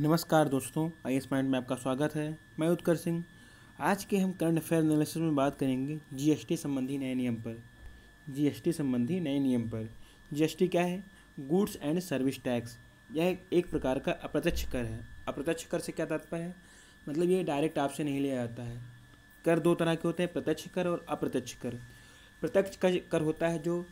नमस्कार दोस्तों I S mind में आपका स्वागत है मैं उत्कर सिंह आज के हम करंट अफेयर एनालिसिस में बात करेंगे जीएसटी संबंधी नए नियम पर जीएसटी संबंधी नए नियम पर जीएसटी क्या है गुड्स एंड सर्विस टैक्स यह एक प्रकार का अप्रत्यक्ष कर है अप्रत्यक्ष कर से क्या तात्पर्य है मतलब ये डायरेक्ट आपसे नहीं लिया जाता है कर दो तरह के होते हैं प्रत्यक्ष कर और अप्रत्यक्ष कर प्रत्यक्ष कर होता है जो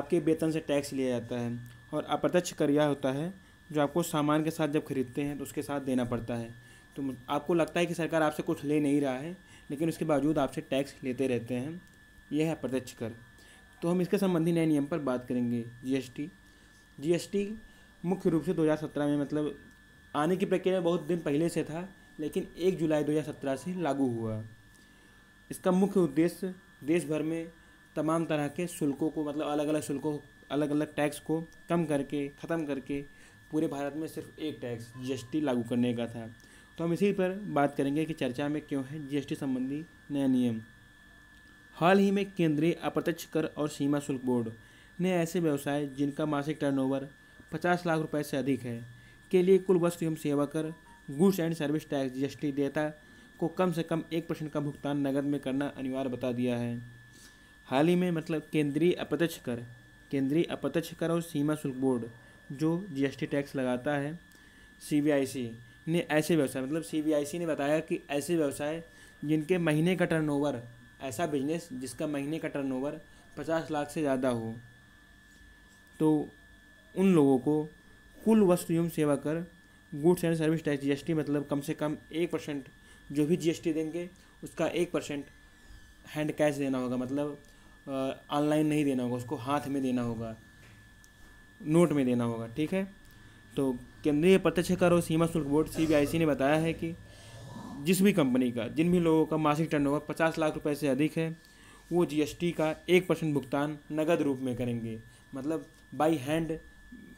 आपके वेतन से टैक्स लिया जाता है और अप्रत्यक्ष कर यह होता है जो आपको सामान के साथ जब खरीदते हैं तो उसके साथ देना पड़ता है तो आपको लगता है कि सरकार आपसे कुछ ले नहीं रहा है लेकिन उसके बावजूद आपसे टैक्स लेते रहते हैं यह है प्रत्यक्ष कर तो हम इसके संबंधी नए नियम पर बात करेंगे जीएसटी जीएसटी मुख्य रूप से 2017 में मतलब आने की प्रक्रिया बहुत दिन पहले से था लेकिन एक जुलाई 2017 से लागू हुआ इसका मुख्य उद्देश्य देश भर में तमाम तरह के शुल्कों को मतलब अलग अलग शुल्कों अलग अलग टैक्स को कम करके ख़त्म करके पूरे भारत में सिर्फ एक टैक्स जीएसटी लागू करने का था तो हम इसी पर बात करेंगे कि चर्चा में क्यों है जीएसटी संबंधी नया नियम हाल ही में केंद्रीय अप्रत्यक्ष कर और सीमा शुल्क बोर्ड ने ऐसे व्यवसाय जिनका मासिक टर्नओवर 50 लाख रुपए से अधिक है के लिए कुल वस्तु एवं सेवा कर goods and service tax GST data को कम से कम एक परसेंट का भुगतान नगद में करना अनिवार्य बता दिया है हाल ही में मतलब केंद्रीय अप्रत्यक्ष कर केंद्रीय अप्रत्यक्ष कर और सीमा शुल्क बोर्ड जो जीएसटी टैक्स लगाता है सीबीआईसी ने ऐसे व्यवसाय मतलब सीबीआईसी ने बताया कि ऐसे व्यवसाय जिनके महीने का टर्नओवर ऐसा बिजनेस जिसका महीने का टर्नओवर पचास लाख से ज़्यादा हो तो उन लोगों को कुल वस्तु एवं सेवा कर goods and service tax GST मतलब कम से कम एक परसेंट जो भी जीएसटी देंगे उसका एक परसेंट हैंड कैश देना होगा मतलब ऑनलाइन नहीं देना होगा उसको हाथ में देना होगा नोट में देना होगा ठीक है तो केंद्रीय प्रत्यक्ष कर और सीमा शुल्क बोर्ड सी ने बताया है कि जिस भी कंपनी का जिन भी लोगों का मासिक टर्नओवर पचास लाख रुपए से अधिक है वो जीएसटी का एक परसेंट भुगतान नगद रूप में करेंगे मतलब बाई हैंड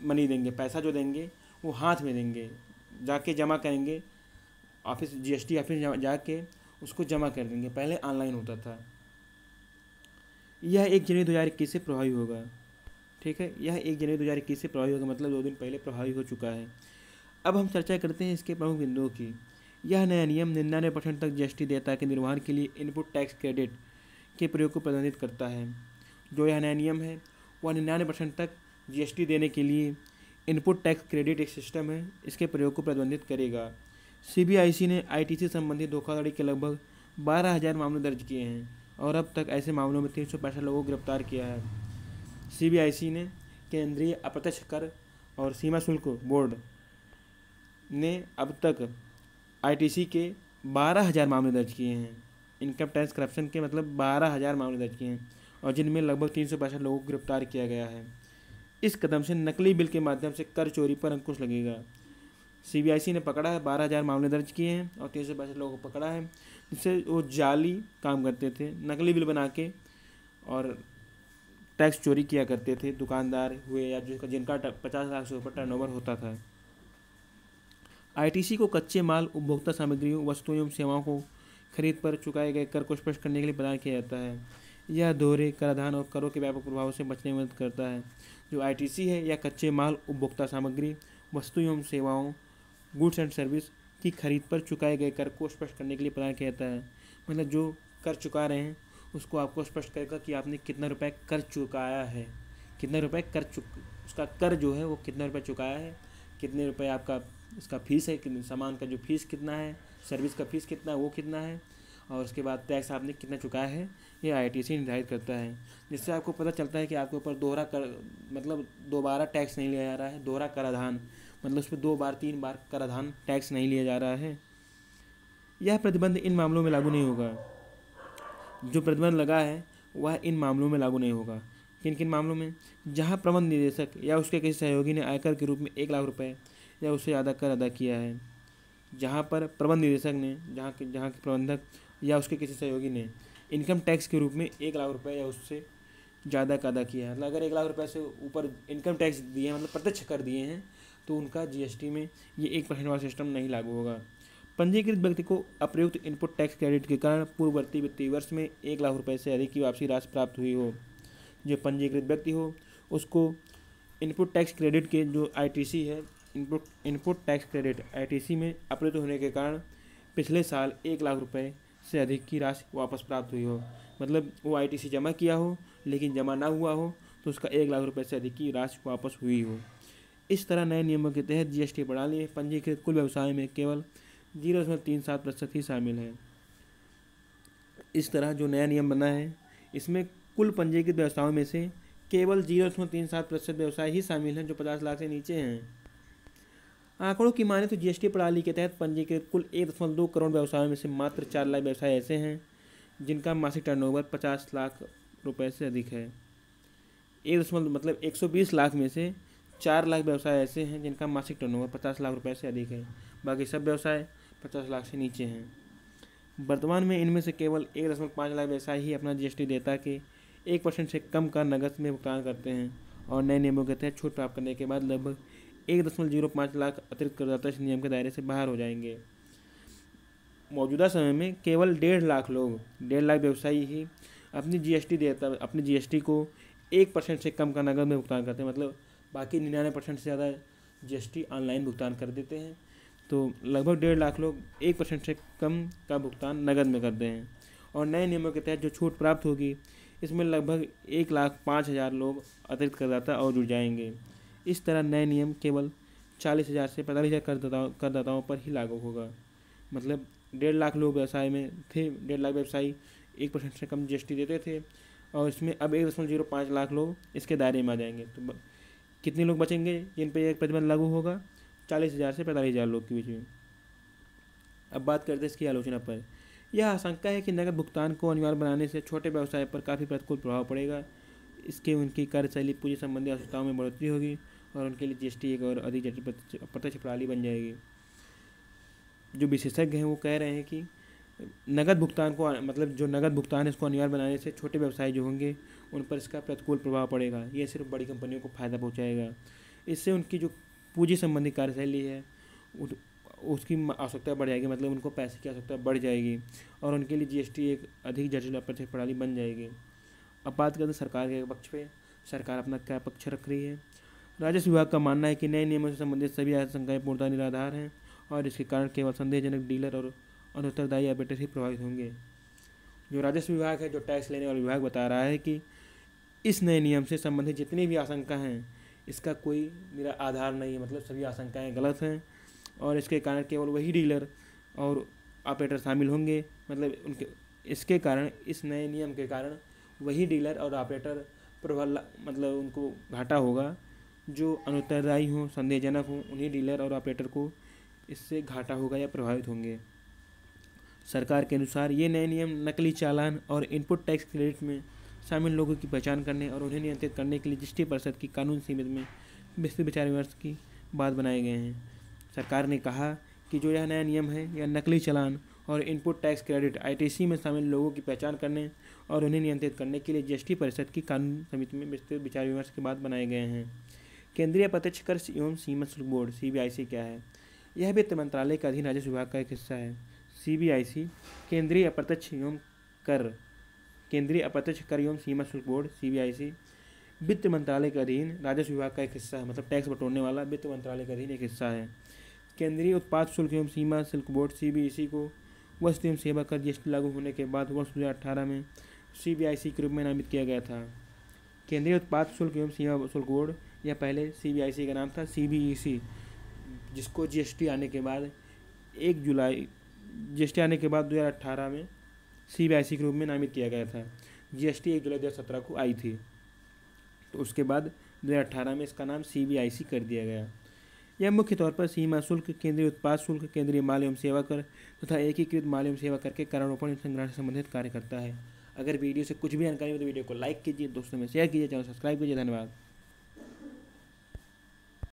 मनी देंगे पैसा जो देंगे वो हाथ में देंगे जाके जमा करेंगे ऑफिस जीएसटी ऑफिस जाके उसको जमा कर देंगे पहले ऑनलाइन होता था यह एक जनवरी दो हज़ार इक्कीस से प्रभावी होगा ठीक है यह एक जनवरी दो हज़ार इक्कीस से प्रभावी होगा मतलब दो दिन पहले प्रभावी हो चुका है अब हम चर्चा करते हैं इसके प्रमुख बिंदुओं की यह नया नियम निन्यानवे परसेंट तक टी देता के निर्वहन के लिए इनपुट टैक्स क्रेडिट के प्रयोग को प्रतिबंधित करता है जो यह नया नियम है वह निन्यानवे परसेंट तक टी देने के लिए इनपुट टैक्स क्रेडिट एक सिस्टम है इसके प्रयोग को प्रतिबंधित करेगा सी ने आई सी संबंधी धोखाधड़ी के लगभग बारह हज़ार मामले दर्ज किए हैं और अब तक ऐसे मामलों में तीन सौ पैंसठ लोगों को गिरफ्तार किया है सीबीआईसी ने केंद्रीय अप्रत्यक्ष कर और सीमा शुल्क बोर्ड ने अब तक आईटीसी के बारह हज़ार मामले दर्ज किए हैं इनकम टैक्स करप्शन के मतलब बारह हज़ार मामले दर्ज किए हैं और जिनमें लगभग तीन सौ पैंसठ लोगों को गिरफ्तार किया गया है इस कदम से नकली बिल के माध्यम से कर चोरी पर अंकुश लगेगा सीबीआईसी ने पकड़ा है बारह हज़ार मामले दर्ज किए हैं और तीन सौ पैंसठ लोगों को पकड़ा है जिससे वो जाली काम करते थे नकली बिल बना के और टैक्स चोरी किया करते थे दुकानदार हुए या जिसका जिनका पचास लाख से ऊपर टर्नओवर होता था आईटीसी को कच्चे माल उपभोक्ता सामग्रियों वस्तुओं एवं सेवाओं को खरीद पर चुकाए गए कर को स्पष्ट करने के लिए प्रदान किया जाता है यह दोहरे कराधान और करों के व्यापक प्रभाव से बचने में मदद करता है जो आईटीसी है या कच्चे माल उपभोक्ता सामग्री वस्तु एवं सेवाओं गुड्स एंड सर्विस की खरीद पर चुकाए गए कर को स्पष्ट करने के लिए प्रदान किया जाता है मतलब जो कर चुका रहे हैं उसको आपको स्पष्ट करेगा कि आपने कितना रुपए कर चुकाया है कितने रुपए कर चुक उसका कर जो है वो कितने रुपए चुकाया है कितने रुपए आपका इसका फीस है कितने सामान का जो फीस कितना है सर्विस का फीस कितना है वो कितना है और उसके बाद टैक्स आपने कितना चुकाया है ये आईटीसी निर्धारित करता है जिससे आपको पता चलता है कि आपके ऊपर दोहरा कर मतलब दोबारा टैक्स नहीं लिया जा रहा है दोहरा कराधान मतलब उस पर दो बार तीन बार कराधान टैक्स नहीं लिया जा रहा है यह प्रतिबंध इन मामलों में लागू नहीं होगा जो प्रतिबंध लगा है वह इन मामलों में लागू नहीं होगा किन किन मामलों में जहां प्रबंध निदेशक या उसके किसी सहयोगी ने आयकर के रूप में एक लाख रुपए या उससे ज़्यादा कर अदा किया है जहां पर प्रबंध निदेशक ने जहां के जहां के प्रबंधक या उसके किसी सहयोगी ने इनकम टैक्स के रूप में एक लाख रुपए या उससे ज़्यादा का अदा किया है मतलब अगर एक लाख रुपए से ऊपर इनकम टैक्स दिए हैं मतलब प्रत्यक्ष कर दिए हैं तो उनका जीएसटी में ये एक परसेंट वाला सिस्टम नहीं लागू होगा पंजीकृत व्यक्ति को अप्रयुक्त इनपुट टैक्स क्रेडिट के कारण पूर्ववर्ती वित्तीय वर्ष में एक लाख रुपये से अधिक की वापसी राशि प्राप्त हुई हो जो पंजीकृत व्यक्ति हो उसको इनपुट टैक्स क्रेडिट के जो आई है इनपुट इनपुट टैक्स क्रेडिट आई में अप्रयुक्त होने के कारण पिछले साल एक लाख रुपये से अधिक की राशि वापस प्राप्त हुई हो मतलब वो आई जमा किया हो लेकिन जमा ना हुआ हो तो उसका एक लाख रुपये से अधिक की राशि वापस हुई हो इस तरह नए नियमों के तहत जीएसटी बढ़ा लिए पंजीकृत कुल व्यवसाय में केवल जीरो दशमलव तीन सात प्रतिशत ही शामिल है इस तरह जो नया नियम बना है इसमें कुल पंजीकृत व्यवसायों में से केवल जीरो दशमलव तीन सात प्रतिशत व्यवसाय ही शामिल हैं जो पचास लाख से नीचे हैं आंकड़ों की माने तो जीएसटी प्रणाली के तहत पंजीकृत कुल एक दशमलव दो करोड़ व्यवसायों में से मात्र चार लाख व्यवसाय ऐसे हैं जिनका मासिक टर्नओवर पचास लाख रुपये से अधिक है एक दशमलव मतलब एक सौ बीस लाख में से चार लाख व्यवसाय ऐसे हैं जिनका मासिक टर्नओवर पचास लाख रुपये से अधिक है बाकी सब व्यवसाय पचास लाख से नीचे हैं वर्तमान में इनमें से केवल एक दशमलव पाँच लाख व्यवसाय ही अपना जीएसटी देता के एक परसेंट से कम का नगद में भुगतान करते हैं और नए नियमों के तहत छूट प्राप्त करने के बाद लगभग एक दशमलव जीरो पाँच लाख अतिरिक्त करदाता इस नियम के दायरे से बाहर हो जाएंगे मौजूदा समय में केवल डेढ़ लाख लोग डेढ़ लाख व्यवसायी ही अपनी जीएसटी देता अपनी जीएसटी को एक परसेंट से कम का नगद में भुगतान करते हैं मतलब बाकी निन्यानवे परसेंट से ज़्यादा जीएसटी ऑनलाइन भुगतान कर देते हैं तो लगभग डेढ़ लाख लोग एक परसेंट से कम का भुगतान नगद में करते हैं और नए नियमों के तहत जो छूट प्राप्त होगी इसमें लगभग एक लाख पाँच हज़ार लोग अतिरिक्त करदाता और जुड़ जाएंगे इस तरह नए नियम केवल चालीस हज़ार से पैंतालीस हज़ार करदाताओं करदाताओं पर ही लागू होगा मतलब डेढ़ लाख लोग व्यवसाय में थे डेढ़ लाख व्यवसायी एक परसेंट से कम जी देते थे और इसमें अब एक दशमलव जीरो पाँच लाख लोग इसके दायरे में आ जाएंगे तो कितने लोग बचेंगे जिन पर एक प्रतिबंध लागू होगा चालीस हज़ार से पैंतालीस हज़ार लोग के बीच में अब बात करते हैं इसकी आलोचना पर यह आशंका है कि नगद भुगतान को अनिवार्य बनाने से छोटे व्यवसाय पर काफ़ी प्रतिकूल प्रभाव पड़ेगा इसके उनकी कार्यशैली पूंजी संबंधी आवश्यकताओं में बढ़ोतरी होगी और उनके लिए जीएसटी एक और अधिक जटिल प्रत्यक्ष प्रणाली बन जाएगी जो विशेषज्ञ हैं वो कह रहे हैं कि नगद भुगतान को मतलब जो नगद भुगतान है इसको अनिवार्य बनाने से छोटे व्यवसाय जो होंगे उन पर इसका प्रतिकूल प्रभाव पड़ेगा ये सिर्फ बड़ी कंपनियों को फ़ायदा पहुँचाएगा इससे उनकी जो पूंजी संबंधी कार्यशैली है उसकी आवश्यकता बढ़ जाएगी मतलब उनको पैसे की आवश्यकता बढ़ जाएगी और उनके लिए जीएसटी एक अधिक जटिल अप्रत्यक्ष प्रणाली बन जाएगी अब बात करते सरकार के पक्ष पे सरकार अपना क्या पक्ष रख रही है राजस्व विभाग का मानना है कि नए नियमों से संबंधित सभी आशंकाएं पूर्णतः निराधार हैं और इसके कारण केवल संदेहजनक डीलर और अनुत्तरदायी ऑपरेटर ही प्रभावित होंगे जो राजस्व विभाग है जो टैक्स लेने वाला विभाग बता रहा है कि इस नए नियम से संबंधित जितनी भी आशंका हैं इसका कोई मेरा आधार नहीं है मतलब सभी आशंकाएँ गलत हैं और इसके कारण केवल वही डीलर और ऑपरेटर शामिल होंगे मतलब उनके इसके कारण इस नए नियम के कारण वही डीलर और ऑपरेटर प्रबल मतलब उनको घाटा होगा जो अनुत्तरदायी हों संदेहजनक हों उन्हीं डीलर और ऑपरेटर को इससे घाटा होगा या प्रभावित होंगे सरकार के अनुसार ये नए नियम नकली चालान और इनपुट टैक्स क्रेडिट में शामिल लोगों की पहचान करने और उन्हें नियंत्रित करने के लिए दृष्टि परिषद की कानून सीमित में विस्तृत विचार विमर्श की बात बनाए गए हैं सरकार ने कहा कि जो यह नया नियम है यह नकली चलान और इनपुट टैक्स क्रेडिट आईटीसी में शामिल लोगों की पहचान करने और उन्हें नियंत्रित करने के लिए जीएसटी परिषद की कानून समिति में विस्तृत विचार विमर्श के बाद बनाए गए हैं केंद्रीय प्रत्यक्ष कर एवं सीमा शुल्क बोर्ड सी क्या है यह वित्त मंत्रालय के अधीन राजस्व विभाग का एक हिस्सा है सी केंद्रीय अप्रत्यक्ष एवं कर केंद्रीय अप्रत्यक्ष कर एवं सीमा शुल्क बोर्ड सी वित्त मंत्रालय के अधीन राजस्व विभाग का एक हिस्सा है मतलब टैक्स बटोरने वाला वित्त मंत्रालय के अधीन एक हिस्सा है केंद्रीय उत्पाद शुल्क एवं सीमा शुल्क बोर्ड सी को वस्तु एवं सेवा कर जी लागू होने के बाद वर्ष दो में सी के रूप में नामित किया गया था केंद्रीय उत्पाद शुल्क एवं सीमा शुल्क बोर्ड या पहले सी का नाम था सी e जिसको टी आने के बाद एक जुलाई टी आने के बाद 2018 में सी बी आई सी के रूप में नामित किया गया था जी एस टी एक जुलाई दो हज़ार सत्रह को आई थी तो उसके बाद दो हज़ार अठारह में इसका नाम सी बी आई सी कर दिया गया यह मुख्य तौर पर सीमा शुल्क केंद्रीय उत्पाद शुल्क केंद्रीय माल एवं सेवा कर तथा तो एकीकृत माल एवं सेवा करके के करारोपण संग्रहण से संबंधित कार्य करता है अगर वीडियो से कुछ भी जानकारी हो तो वीडियो को लाइक कीजिए दोस्तों में शेयर कीजिए चैनल सब्सक्राइब कीजिए धन्यवाद